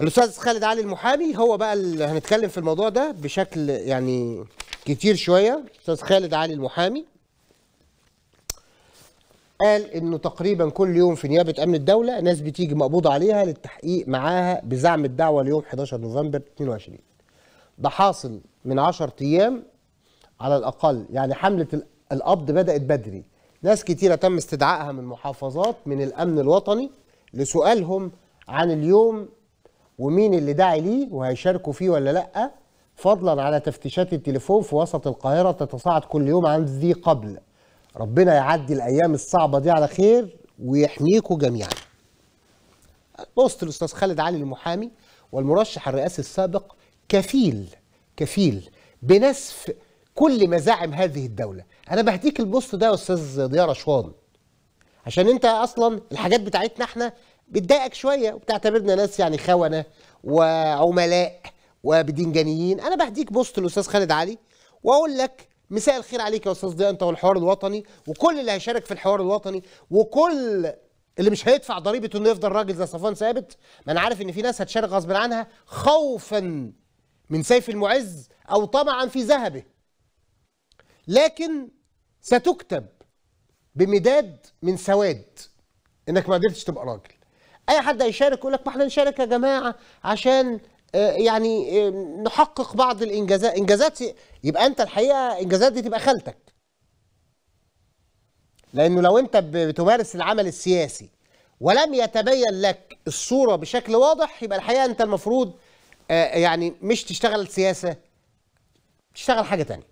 الاستاذ خالد علي المحامي هو بقى اللي هنتكلم في الموضوع ده بشكل يعني كتير شويه الاستاذ خالد علي المحامي قال انه تقريبا كل يوم في نيابه امن الدوله ناس بتيجي مقبوض عليها للتحقيق معاها بزعم الدعوه ليوم 11 نوفمبر 22 ده حاصل من 10 ايام على الاقل يعني حمله القبض بدات بدري ناس كتيره تم استدعائها من محافظات من الامن الوطني لسؤالهم عن اليوم ومين اللي داعي ليه وهيشاركوا فيه ولا لا فضلا على تفتيشات التليفون في وسط القاهرة تتصاعد كل يوم عن ذي قبل ربنا يعدي الأيام الصعبة دي على خير ويحميكوا جميعا بوست الأستاذ خالد علي المحامي والمرشح الرئاسي السابق كفيل كفيل بنسف كل مزاعم هذه الدولة أنا بهديك البوست ده يا أستاذ ضياء رشوان عشان أنت أصلا الحاجات بتاعتنا احنا بتضايقك شويه وبتعتبرنا ناس يعني خونه وعملاء وبدنجانيين انا بهديك بوست الاستاذ خالد علي واقول لك مساء الخير عليك يا استاذ ضياء انت والحوار الوطني وكل اللي هيشارك في الحوار الوطني وكل اللي مش هيدفع ضريبه انه يفضل راجل زي صفوان ثابت ما انا عارف ان في ناس هتشارك غصب عنها خوفا من سيف المعز او طمعا في ذهبه لكن ستكتب بمداد من سواد انك ما قدرتش تبقى راجل اي حد هيشارك يقول لك ما احنا نشارك يا جماعه عشان آه، يعني آه، نحقق بعض الانجازات انجازات يبقى انت الحقيقه انجازات دي تبقى خالتك لانه لو انت بتمارس العمل السياسي ولم يتبين لك الصوره بشكل واضح يبقى الحقيقه انت المفروض آه، يعني مش تشتغل سياسه تشتغل حاجه ثانيه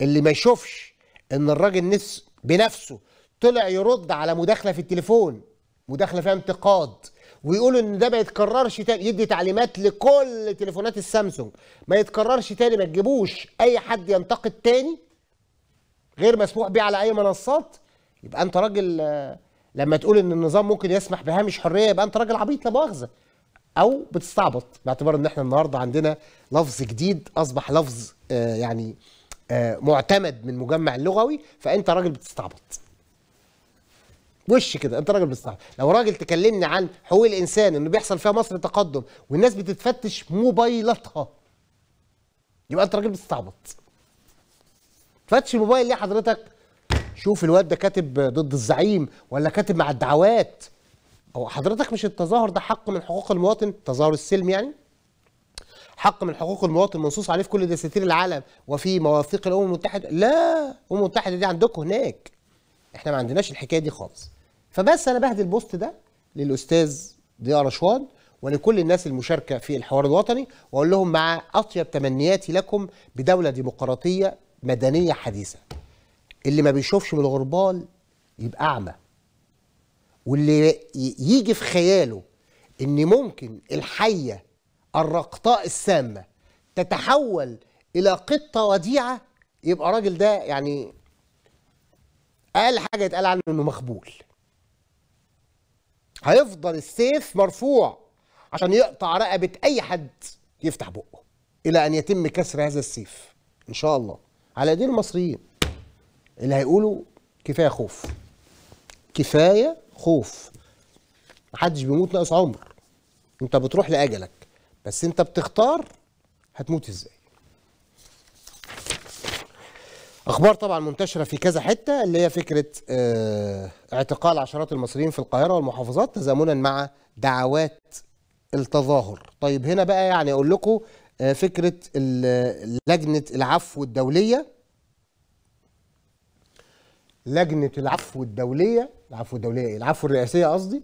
اللي ما يشوفش ان الراجل نفسه بنفسه طلع يرد على مداخله في التليفون مداخله فيها انتقاد ويقولوا ان ده ما يتكررش تاني يدي تعليمات لكل تليفونات السامسونج ما يتكررش تاني ما تجيبوش اي حد ينتقد تاني غير مسموح بيه على اي منصات يبقى انت راجل لما تقول ان النظام ممكن يسمح بهامش حريه يبقى انت راجل عبيط لا مؤاخذه او بتستعبط باعتبار ان احنا النهارده عندنا لفظ جديد اصبح لفظ آه، يعني آه، معتمد من مجمع اللغوي فانت راجل بتستعبط وش كده انت راجل بالصح لو راجل تكلمني عن حقوق الانسان انه بيحصل فيها مصر تقدم والناس بتتفتش موبايلاتها يبقى انت راجل بتستعبط فتش موبايل ليه حضرتك شوف الواد ده كاتب ضد الزعيم ولا كاتب مع الدعوات هو حضرتك مش التظاهر ده حق من حقوق المواطن التظاهر السلم يعني حق من حقوق المواطن منصوص عليه في كل دساتير العالم وفي مواثيق الامم المتحده لا الامم المتحده دي عندكم هناك احنا ما عندناش الحكايه دي خالص فبس انا بهدي البوست ده للاستاذ ضياء رشوان ولكل الناس المشاركه في الحوار الوطني واقول لهم مع اطيب تمنياتي لكم بدوله ديمقراطيه مدنيه حديثه. اللي ما بيشوفش بالغربال يبقى اعمى. واللي يجي في خياله ان ممكن الحيه الرقطاء السامه تتحول الى قطه وديعه يبقى الراجل ده يعني اقل حاجه يتقال عنه انه مخبول. هيفضل السيف مرفوع عشان يقطع رقبة أي حد يفتح بقه إلى أن يتم كسر هذا السيف إن شاء الله على دين المصريين اللي هيقولوا كفاية خوف كفاية خوف محدش بيموت ناقص عمر أنت بتروح لأجلك بس أنت بتختار هتموت إزاي اخبار طبعا منتشره في كذا حته اللي هي فكره آه، اعتقال عشرات المصريين في القاهره والمحافظات تزامنا مع دعوات التظاهر طيب هنا بقى يعني اقول لكم آه، فكره لجنه العفو الدوليه لجنه العفو الدوليه العفو الدوليه ايه العفو الرئاسيه قصدي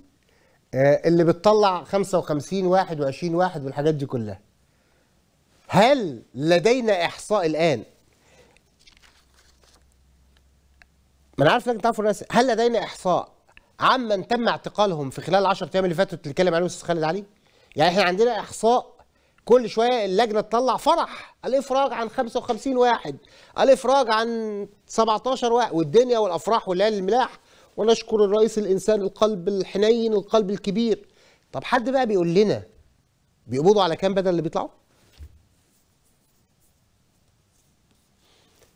آه، اللي بتطلع 55 واحد و20 واحد والحاجات دي كلها هل لدينا احصاء الان ما انا عارف انك تعرف الرئيس هل لدينا احصاء عمن تم اعتقالهم في خلال 10 ايام اللي فاتوا بتتكلم عليه الاستاذ خالد علي؟ يعني احنا عندنا احصاء كل شويه اللجنه تطلع فرح الافراج عن 55 واحد الافراج عن 17 واحد والدنيا والافراح والليالي الملاح ونشكر الرئيس الانسان القلب الحنين القلب الكبير طب حد بقى بيقول لنا بيقبضوا على كام بدل اللي بيطلعوا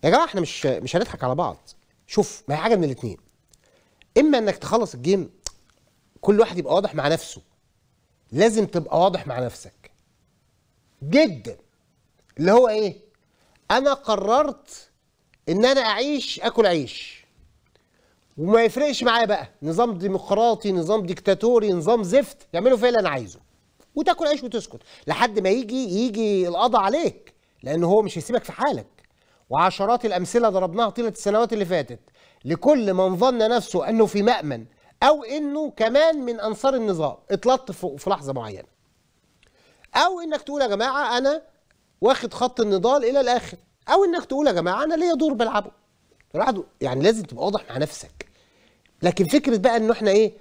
يا جماعه احنا مش مش هنضحك على بعض شوف ما هي حاجه من الاثنين اما انك تخلص الجيم كل واحد يبقى واضح مع نفسه لازم تبقى واضح مع نفسك جدا اللي هو ايه انا قررت ان انا اعيش اكل عيش وما يفرقش معايا بقى نظام ديمقراطي نظام ديكتاتوري نظام زفت يعملوا فيا اللي انا عايزه وتاكل عيش وتسكت لحد ما يجي يجي القضاء عليك لان هو مش هيسيبك في حالك وعشرات الأمثلة ضربناها طيلة السنوات اللي فاتت لكل من ظن نفسه أنه في مأمن أو أنه كمان من أنصار النظام اتلط في لحظة معينة أو أنك تقول يا جماعة أنا واخد خط النضال إلى الآخر أو أنك تقول يا جماعة أنا ليا دور بلعبه يعني لازم تبقى واضح مع نفسك لكن فكرة بقى أنه إحنا إيه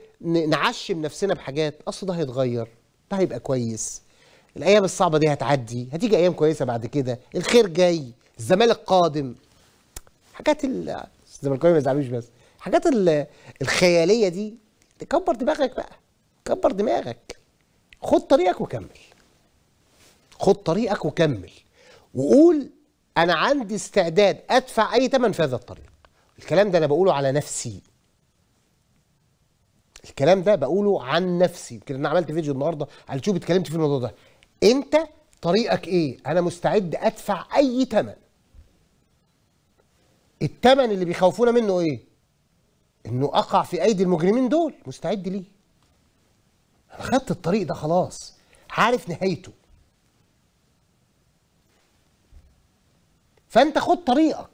نعشم نفسنا بحاجات أصل ده هيتغير ده هيبقى كويس الايام الصعبه دي هتعدي هتيجي ايام كويسه بعد كده الخير جاي الزمالك قادم حاجات الزملكاويه ما يزعلوش بس حاجات الخياليه دي كبر دماغك بقى كبر دماغك خد طريقك وكمل خد طريقك وكمل وقول انا عندي استعداد ادفع اي ثمن في هذا الطريق الكلام ده انا بقوله على نفسي الكلام ده بقوله عن نفسي يمكن انا عملت فيديو النهارده على اليوتيوب اتكلمت في الموضوع ده انت طريقك ايه انا مستعد ادفع اي تمن الثمن اللي بيخوفونا منه ايه انه اقع في ايدي المجرمين دول مستعد ليه انا خدت الطريق ده خلاص عارف نهايته فانت خد طريقك